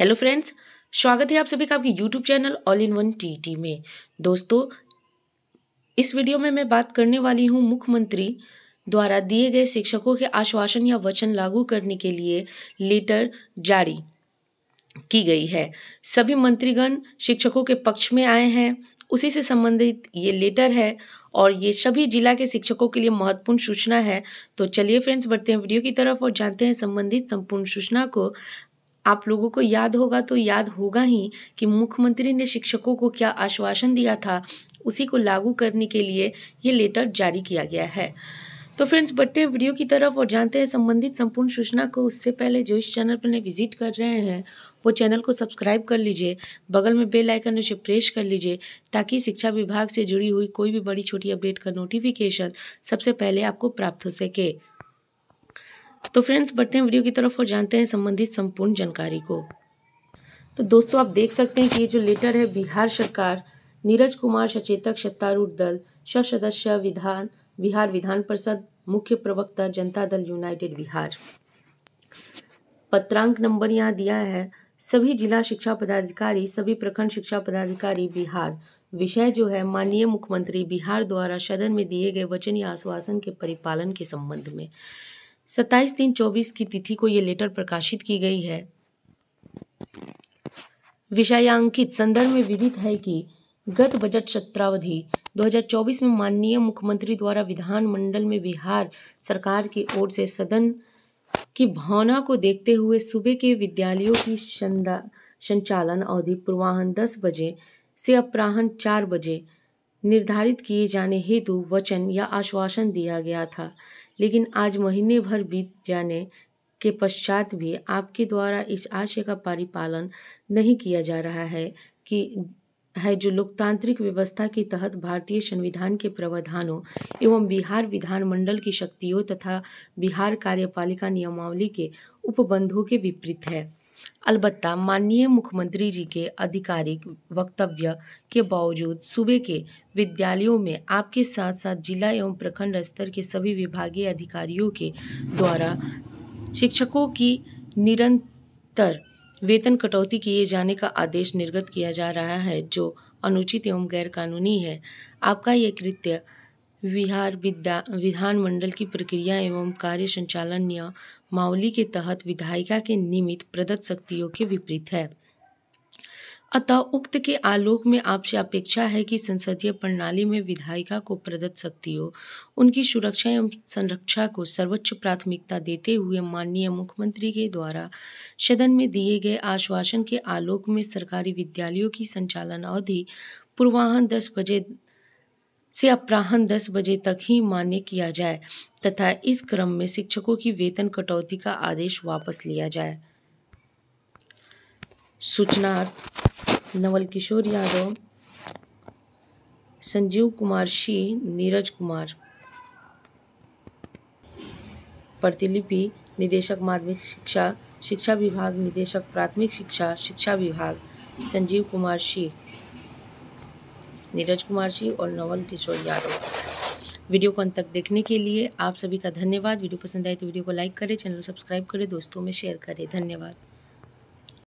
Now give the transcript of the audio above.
hello friends स्वागत है आप सभी का आपके YouTube channel all in one T T में दोस्तों इस वीडियो में मैं बात करने वाली हूँ मुख्यमंत्री द्वारा दिए गए शिक्षकों के आश्वासन या वचन लागू करने के लिए लेटर जारी की गई है सभी मंत्रीगण शिक्षकों के पक्ष में आए हैं उसी से संबंधित ये लेटर है और ये सभी जिला के शिक्षकों के लिए महत्वपूर्ण सूचना है तो चलिए फ्रेंड्स बढ़ते हैं वीडियो की तरफ और जानते हैं संबंधित संपूर्ण सूचना को आप लोगों को याद होगा तो याद होगा ही कि मुख्यमंत्री ने शिक्षकों को क्या आश्वासन दिया था उसी को लागू करने के लिए ये लेटर जारी किया गया है तो फ्रेंड्स बढ़ते हैं वीडियो की तरफ और जानते हैं संबंधित संपूर्ण सूचना को उससे पहले जो इस चैनल पर विजिट कर रहे हैं वो चैनल को सब्सक्राइब कर लीजिए बगल में बेल आइकन उसे प्रेस कर लीजिए ताकि शिक्षा विभाग से जुड़ी हुई कोई भी बड़ी छोटी अपडेट का नोटिफिकेशन सबसे पहले आपको प्राप्त हो सके तो फ्रेंड्स बढ़ते हैं वीडियो की तरफ और जानते हैं संबंधित संपूर्ण जानकारी को तो दोस्तों आप देख सकते हैं कि ये जो लेटर है बिहार सरकार नीरज कुमार सचेतक सत्तारूढ़ दल सदस्य विधान बिहार विधान परिषद मुख्य प्रवक्ता जनता दल यूनाइटेड बिहार पत्रांक नंबर यहाँ दिया है सभी जिला शिक्षा पदाधिकारी सभी प्रखंड शिक्षा पदाधिकारी बिहार विषय जो है माननीय मुख्यमंत्री बिहार द्वारा सदन में दिए गए वचन या आश्वासन के परिपालन के संबंध में सत्ताईस तीन चौबीस की तिथि को ये लेटर प्रकाशित की गई है विषयांकित संदर्भ में विदित है कि गत बजट सत्रावधि 2024 में माननीय मुख्यमंत्री द्वारा विधानमंडल में बिहार सरकार की ओर से सदन की भावना को देखते हुए सुबह के विद्यालयों की संचालन अवधि पूर्वाहन दस बजे से अपराहन चार बजे निर्धारित किए जाने हेतु वचन या आश्वासन दिया गया था लेकिन आज महीने भर बीत जाने के पश्चात भी आपके द्वारा इस आशय का परिपालन नहीं किया जा रहा है कि है जो लोकतांत्रिक व्यवस्था के तहत भारतीय संविधान के प्रावधानों एवं बिहार विधानमंडल की शक्तियों तथा बिहार कार्यपालिका नियमावली के उपबंधों के विपरीत है अलबत् माननीय मुख्यमंत्री जी के आधिकारिक वक्तव्य के बावजूद सुबह के विद्यालयों में आपके साथ साथ जिला एवं प्रखंड स्तर के सभी विभागीय अधिकारियों के द्वारा शिक्षकों की निरंतर वेतन कटौती किए जाने का आदेश निर्गत किया जा रहा है जो अनुचित एवं गैरकानूनी है आपका ये कृत्य विहार विद्या विधानमंडल की प्रक्रिया एवं कार्य संचालन या माउली के तहत विधायिका के निमित्त प्रदत्त शक्तियों के विपरीत है अतः उक्त के आलोक में आपसे अपेक्षा है कि संसदीय प्रणाली में विधायिका को प्रदत्त शक्तियों उनकी सुरक्षा एवं संरक्षा को सर्वोच्च प्राथमिकता देते हुए माननीय मुख्यमंत्री के द्वारा सदन में दिए गए आश्वासन के आलोक में सरकारी विद्यालयों की संचालन अवधि पूर्वाहन दस बजे से अपराहन दस बजे तक ही मान्य किया जाए तथा इस क्रम में शिक्षकों की वेतन कटौती का आदेश वापस लिया जाए सूचनार्थ नवल किशोर यादव संजीव कुमार शी नीरज कुमार प्रतिलिपि निदेशक माध्यमिक शिक्षा शिक्षा विभाग निदेशक प्राथमिक शिक्षा शिक्षा विभाग संजीव कुमार शी नीरज कुमार जी और नवल किशोर यादव वीडियो को अंत तक देखने के लिए आप सभी का धन्यवाद वीडियो पसंद आए तो वीडियो को लाइक करें चैनल सब्सक्राइब करें दोस्तों में शेयर करें धन्यवाद